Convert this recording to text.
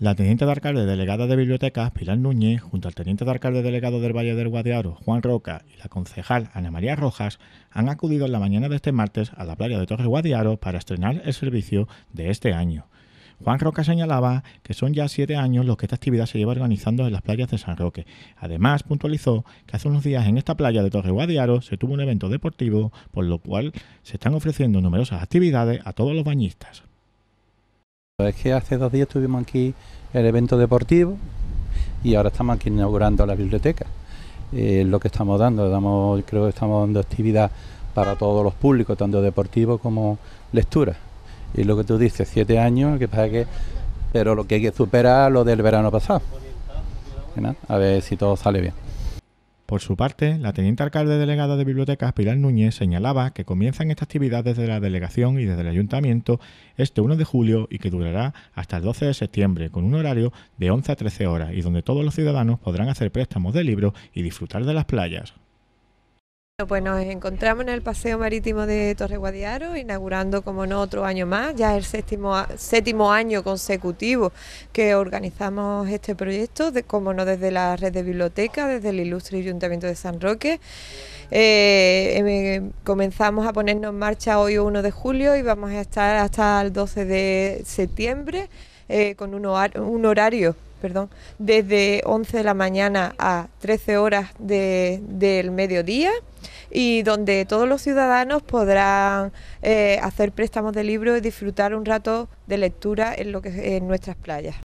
La teniente de alcalde delegada de bibliotecas, Pilar Núñez, junto al teniente de alcalde delegado del Valle del Guadiaro, Juan Roca, y la concejal Ana María Rojas, han acudido en la mañana de este martes a la playa de Torre Guadiaro para estrenar el servicio de este año. Juan Roca señalaba que son ya siete años los que esta actividad se lleva organizando en las playas de San Roque. Además, puntualizó que hace unos días en esta playa de Torre Guadiaro se tuvo un evento deportivo, por lo cual se están ofreciendo numerosas actividades a todos los bañistas. Pues es que hace dos días tuvimos aquí el evento deportivo y ahora estamos aquí inaugurando la biblioteca. Eh, lo que estamos dando, damos, creo que estamos dando actividad para todos los públicos, tanto deportivo como lectura. Y lo que tú dices, siete años, que pasa que, pero lo que hay que superar lo del verano pasado. A ver si todo sale bien. Por su parte, la teniente alcalde delegada de bibliotecas Pilar Núñez señalaba que comienzan estas actividades desde la delegación y desde el ayuntamiento este 1 de julio y que durará hasta el 12 de septiembre con un horario de 11 a 13 horas y donde todos los ciudadanos podrán hacer préstamos de libros y disfrutar de las playas. Pues nos encontramos en el Paseo Marítimo de Torre Guadiaro, inaugurando como no otro año más, ya es el séptimo, año consecutivo que organizamos este proyecto, como no desde la red de biblioteca, desde el ilustre Ayuntamiento de San Roque. Eh, em, em, comenzamos a ponernos en marcha hoy 1 de julio y vamos a estar hasta el 12 de septiembre eh, con un, horario perdón, desde 11 de la mañana a 13 horas del mediodía y donde todos los ciudadanos podrán eh, hacer préstamos de libros y disfrutar un rato de lectura en, lo que, en nuestras playas.